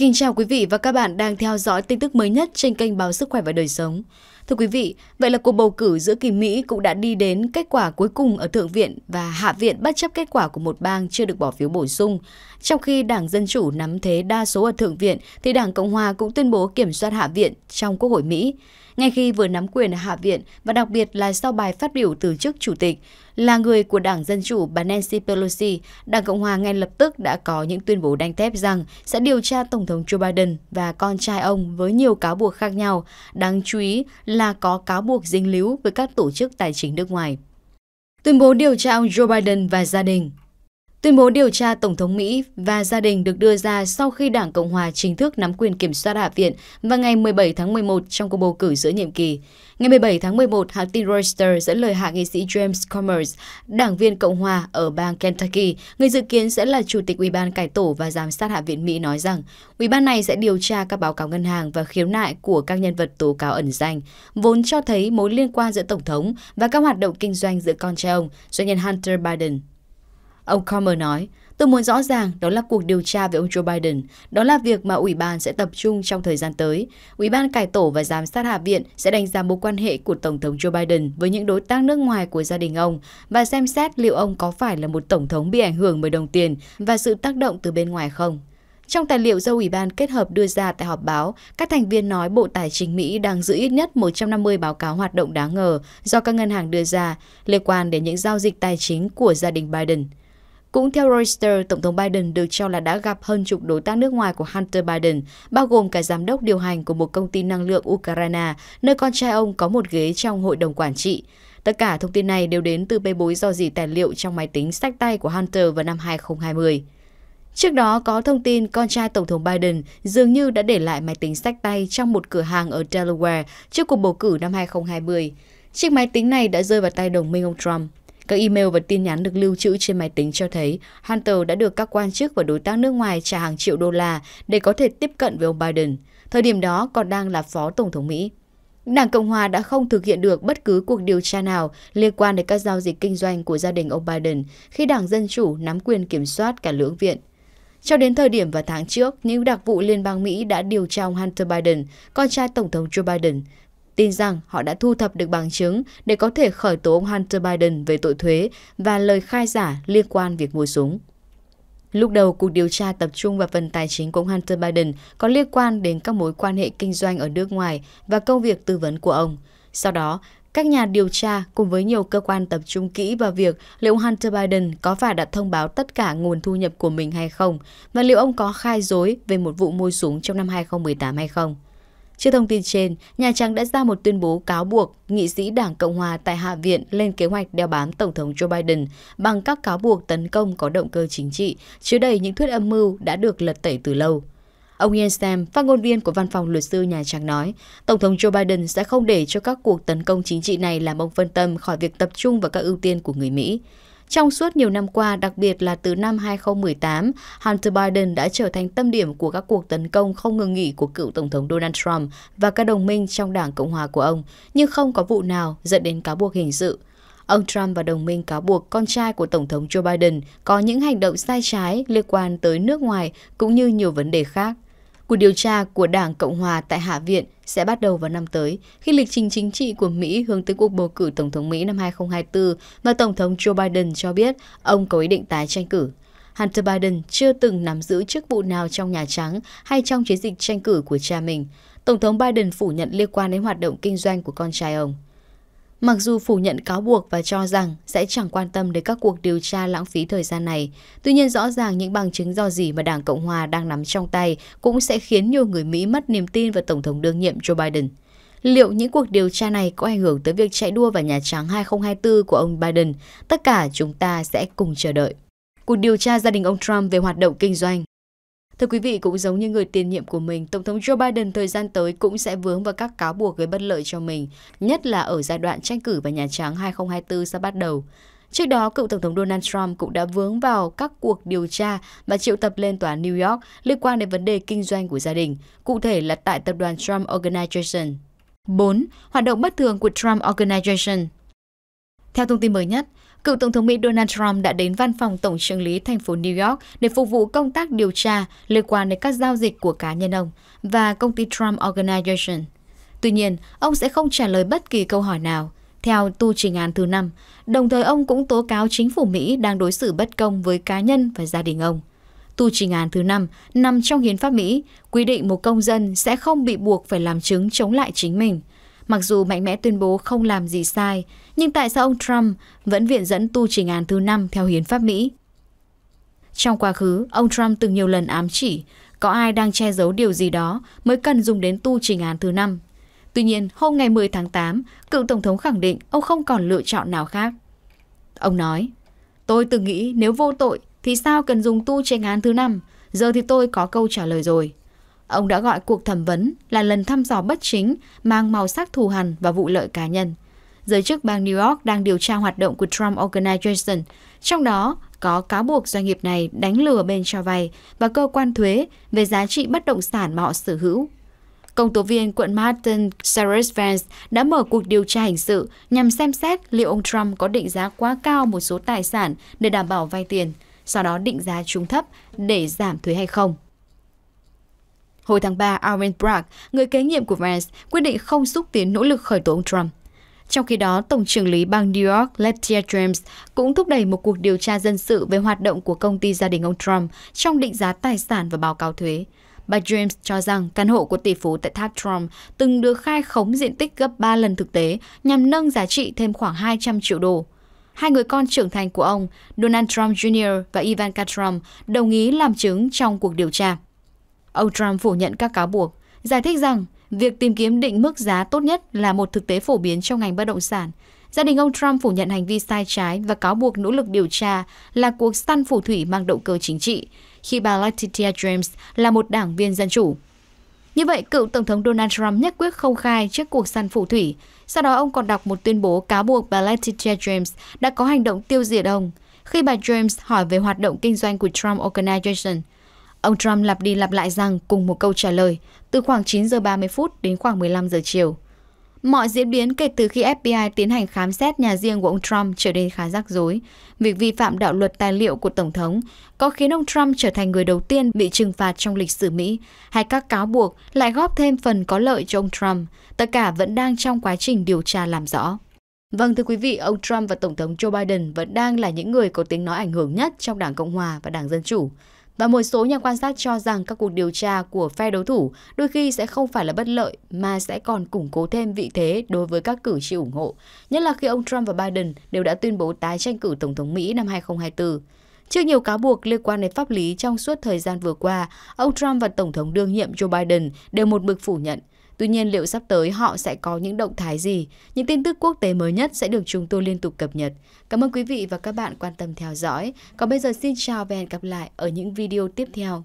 kính chào quý vị và các bạn đang theo dõi tin tức mới nhất trên kênh Báo Sức Khỏe và Đời Sống. Thưa quý vị, vậy là cuộc bầu cử giữa kỳ Mỹ cũng đã đi đến kết quả cuối cùng ở Thượng viện và Hạ viện bất chấp kết quả của một bang chưa được bỏ phiếu bổ sung. Trong khi Đảng Dân Chủ nắm thế đa số ở Thượng viện, thì Đảng Cộng Hòa cũng tuyên bố kiểm soát Hạ viện trong Quốc hội Mỹ. Ngay khi vừa nắm quyền ở Hạ viện và đặc biệt là sau bài phát biểu từ chức chủ tịch, là người của Đảng Dân Chủ bà Nancy Pelosi, Đảng Cộng Hòa ngay lập tức đã có những tuyên bố đanh thép rằng sẽ điều tra Tổng thống Joe Biden và con trai ông với nhiều cáo buộc khác nhau, đáng chú ý là có cáo buộc dính líu với các tổ chức tài chính nước ngoài. Tuyên bố điều tra ông Joe Biden và gia đình Tuyên bố điều tra Tổng thống Mỹ và gia đình được đưa ra sau khi Đảng Cộng Hòa chính thức nắm quyền kiểm soát Hạ viện vào ngày 17 tháng 11 trong cuộc bầu cử giữa nhiệm kỳ. Ngày 17 tháng 11, hãng tin Reuters dẫn lời hạ nghị sĩ James Commerce, đảng viên Cộng Hòa ở bang Kentucky, người dự kiến sẽ là Chủ tịch Ủy ban Cải tổ và Giám sát Hạ viện Mỹ nói rằng Ủy ban này sẽ điều tra các báo cáo ngân hàng và khiếu nại của các nhân vật tố cáo ẩn danh, vốn cho thấy mối liên quan giữa Tổng thống và các hoạt động kinh doanh giữa con trai ông, doanh nhân Hunter Biden. Ông Comer nói, tôi muốn rõ ràng đó là cuộc điều tra về ông Joe Biden, đó là việc mà ủy ban sẽ tập trung trong thời gian tới. Ủy ban cải tổ và giám sát Hạ viện sẽ đánh giá mối quan hệ của Tổng thống Joe Biden với những đối tác nước ngoài của gia đình ông và xem xét liệu ông có phải là một tổng thống bị ảnh hưởng bởi đồng tiền và sự tác động từ bên ngoài không. Trong tài liệu do Ủy ban kết hợp đưa ra tại họp báo, các thành viên nói Bộ Tài chính Mỹ đang giữ ít nhất 150 báo cáo hoạt động đáng ngờ do các ngân hàng đưa ra liên quan đến những giao dịch tài chính của gia đình Biden. Cũng theo Reuters, Tổng thống Biden được cho là đã gặp hơn chục đối tác nước ngoài của Hunter Biden, bao gồm cả giám đốc điều hành của một công ty năng lượng Ukraine, nơi con trai ông có một ghế trong hội đồng quản trị. Tất cả thông tin này đều đến từ bê bối do dì tài liệu trong máy tính sách tay của Hunter vào năm 2020. Trước đó có thông tin con trai Tổng thống Biden dường như đã để lại máy tính sách tay trong một cửa hàng ở Delaware trước cuộc bầu cử năm 2020. Chiếc máy tính này đã rơi vào tay đồng minh ông Trump. Các email và tin nhắn được lưu trữ trên máy tính cho thấy Hunter đã được các quan chức và đối tác nước ngoài trả hàng triệu đô la để có thể tiếp cận với ông Biden, thời điểm đó còn đang là phó tổng thống Mỹ. Đảng Cộng Hòa đã không thực hiện được bất cứ cuộc điều tra nào liên quan đến các giao dịch kinh doanh của gia đình ông Biden khi Đảng Dân Chủ nắm quyền kiểm soát cả lưỡng viện. Cho đến thời điểm và tháng trước, những đặc vụ liên bang Mỹ đã điều tra ông Hunter Biden, con trai Tổng thống Joe Biden, tin rằng họ đã thu thập được bằng chứng để có thể khởi tố ông Hunter Biden về tội thuế và lời khai giả liên quan việc mua súng. Lúc đầu, cuộc điều tra tập trung vào phần tài chính của ông Hunter Biden có liên quan đến các mối quan hệ kinh doanh ở nước ngoài và công việc tư vấn của ông. Sau đó, các nhà điều tra cùng với nhiều cơ quan tập trung kỹ vào việc liệu Hunter Biden có phải đã thông báo tất cả nguồn thu nhập của mình hay không và liệu ông có khai dối về một vụ mua súng trong năm 2018 hay không. Trước thông tin trên, Nhà Trắng đã ra một tuyên bố cáo buộc nghị sĩ Đảng Cộng Hòa tại Hạ viện lên kế hoạch đeo bám Tổng thống Joe Biden bằng các cáo buộc tấn công có động cơ chính trị, chứa đầy những thuyết âm mưu đã được lật tẩy từ lâu. Ông Ian Sam, phát ngôn viên của văn phòng luật sư Nhà Trắng nói, Tổng thống Joe Biden sẽ không để cho các cuộc tấn công chính trị này làm ông phân tâm khỏi việc tập trung vào các ưu tiên của người Mỹ. Trong suốt nhiều năm qua, đặc biệt là từ năm 2018, Hunter Biden đã trở thành tâm điểm của các cuộc tấn công không ngừng nghỉ của cựu Tổng thống Donald Trump và các đồng minh trong Đảng Cộng hòa của ông, nhưng không có vụ nào dẫn đến cáo buộc hình sự. Ông Trump và đồng minh cáo buộc con trai của Tổng thống Joe Biden có những hành động sai trái liên quan tới nước ngoài cũng như nhiều vấn đề khác. Cuộc điều tra của Đảng Cộng Hòa tại Hạ viện sẽ bắt đầu vào năm tới, khi lịch trình chính trị của Mỹ hướng tới cuộc bầu cử Tổng thống Mỹ năm 2024 và Tổng thống Joe Biden cho biết ông có ý định tái tranh cử. Hunter Biden chưa từng nắm giữ chức vụ nào trong Nhà Trắng hay trong chiến dịch tranh cử của cha mình. Tổng thống Biden phủ nhận liên quan đến hoạt động kinh doanh của con trai ông. Mặc dù phủ nhận cáo buộc và cho rằng sẽ chẳng quan tâm đến các cuộc điều tra lãng phí thời gian này, tuy nhiên rõ ràng những bằng chứng do gì mà Đảng Cộng Hòa đang nắm trong tay cũng sẽ khiến nhiều người Mỹ mất niềm tin vào Tổng thống đương nhiệm Joe Biden. Liệu những cuộc điều tra này có ảnh hưởng tới việc chạy đua vào Nhà Trắng 2024 của ông Biden? Tất cả chúng ta sẽ cùng chờ đợi. Cuộc điều tra gia đình ông Trump về hoạt động kinh doanh Thưa quý vị, cũng giống như người tiền nhiệm của mình, Tổng thống Joe Biden thời gian tới cũng sẽ vướng vào các cáo buộc gây bất lợi cho mình, nhất là ở giai đoạn tranh cử và Nhà Trắng 2024 sắp bắt đầu. Trước đó, cựu Tổng thống Donald Trump cũng đã vướng vào các cuộc điều tra và triệu tập lên tòa New York liên quan đến vấn đề kinh doanh của gia đình, cụ thể là tại tập đoàn Trump Organization. 4. Hoạt động bất thường của Trump Organization theo thông tin mới nhất, Cựu Tổng thống Mỹ Donald Trump đã đến văn phòng Tổng trưởng lý thành phố New York để phục vụ công tác điều tra liên quan đến các giao dịch của cá nhân ông và công ty Trump Organization. Tuy nhiên, ông sẽ không trả lời bất kỳ câu hỏi nào, theo tu trình án thứ năm. Đồng thời ông cũng tố cáo chính phủ Mỹ đang đối xử bất công với cá nhân và gia đình ông. Tu trình án thứ năm nằm trong hiến pháp Mỹ, quy định một công dân sẽ không bị buộc phải làm chứng chống lại chính mình – Mặc dù mạnh mẽ tuyên bố không làm gì sai, nhưng tại sao ông Trump vẫn viện dẫn tu trình án thứ năm theo hiến pháp Mỹ? Trong quá khứ, ông Trump từng nhiều lần ám chỉ có ai đang che giấu điều gì đó mới cần dùng đến tu trình án thứ năm. Tuy nhiên, hôm ngày 10 tháng 8, cựu Tổng thống khẳng định ông không còn lựa chọn nào khác. Ông nói, tôi từng nghĩ nếu vô tội thì sao cần dùng tu trình án thứ năm, giờ thì tôi có câu trả lời rồi. Ông đã gọi cuộc thẩm vấn là lần thăm dò bất chính, mang màu sắc thù hằn và vụ lợi cá nhân. Giới chức bang New York đang điều tra hoạt động của Trump Organization, trong đó có cáo buộc doanh nghiệp này đánh lừa bên cho vay và cơ quan thuế về giá trị bất động sản mà họ sở hữu. Công tố viên quận Martin Cyrus Vance đã mở cuộc điều tra hình sự nhằm xem xét liệu ông Trump có định giá quá cao một số tài sản để đảm bảo vay tiền, sau đó định giá chúng thấp để giảm thuế hay không. Hồi tháng 3, Aaron Bragg, người kế nhiệm của Vance, quyết định không xúc tiến nỗ lực khởi tố ông Trump. Trong khi đó, Tổng trưởng lý bang New York Letitia James cũng thúc đẩy một cuộc điều tra dân sự về hoạt động của công ty gia đình ông Trump trong định giá tài sản và báo cáo thuế. Bà James cho rằng căn hộ của tỷ phú tại tháp Trump từng được khai khống diện tích gấp 3 lần thực tế nhằm nâng giá trị thêm khoảng 200 triệu đô. Hai người con trưởng thành của ông, Donald Trump Jr. và Ivanka Trump, đồng ý làm chứng trong cuộc điều tra. Ông Trump phủ nhận các cáo buộc, giải thích rằng việc tìm kiếm định mức giá tốt nhất là một thực tế phổ biến trong ngành bất động sản. Gia đình ông Trump phủ nhận hành vi sai trái và cáo buộc nỗ lực điều tra là cuộc săn phù thủy mang động cơ chính trị, khi bà Letitia James là một đảng viên dân chủ. Như vậy, cựu Tổng thống Donald Trump nhất quyết không khai trước cuộc săn phù thủy. Sau đó, ông còn đọc một tuyên bố cáo buộc bà Letitia James đã có hành động tiêu diệt ông. Khi bà James hỏi về hoạt động kinh doanh của Trump Organization, Ông Trump lặp đi lặp lại rằng cùng một câu trả lời từ khoảng 9 giờ 30 phút đến khoảng 15 giờ chiều. Mọi diễn biến kể từ khi FBI tiến hành khám xét nhà riêng của ông Trump trở nên khá rắc rối. Việc vi phạm đạo luật tài liệu của Tổng thống có khiến ông Trump trở thành người đầu tiên bị trừng phạt trong lịch sử Mỹ, hay các cáo buộc lại góp thêm phần có lợi cho ông Trump. Tất cả vẫn đang trong quá trình điều tra làm rõ. Vâng thưa quý vị, ông Trump và Tổng thống Joe Biden vẫn đang là những người có tiếng nói ảnh hưởng nhất trong Đảng Cộng Hòa và Đảng Dân Chủ và một số nhà quan sát cho rằng các cuộc điều tra của phe đối thủ đôi khi sẽ không phải là bất lợi mà sẽ còn củng cố thêm vị thế đối với các cử tri ủng hộ, nhất là khi ông Trump và Biden đều đã tuyên bố tái tranh cử Tổng thống Mỹ năm 2024. Trước nhiều cáo buộc liên quan đến pháp lý trong suốt thời gian vừa qua, ông Trump và Tổng thống đương nhiệm Joe Biden đều một mực phủ nhận Tuy nhiên liệu sắp tới họ sẽ có những động thái gì? Những tin tức quốc tế mới nhất sẽ được chúng tôi liên tục cập nhật. Cảm ơn quý vị và các bạn quan tâm theo dõi. Còn bây giờ xin chào và hẹn gặp lại ở những video tiếp theo.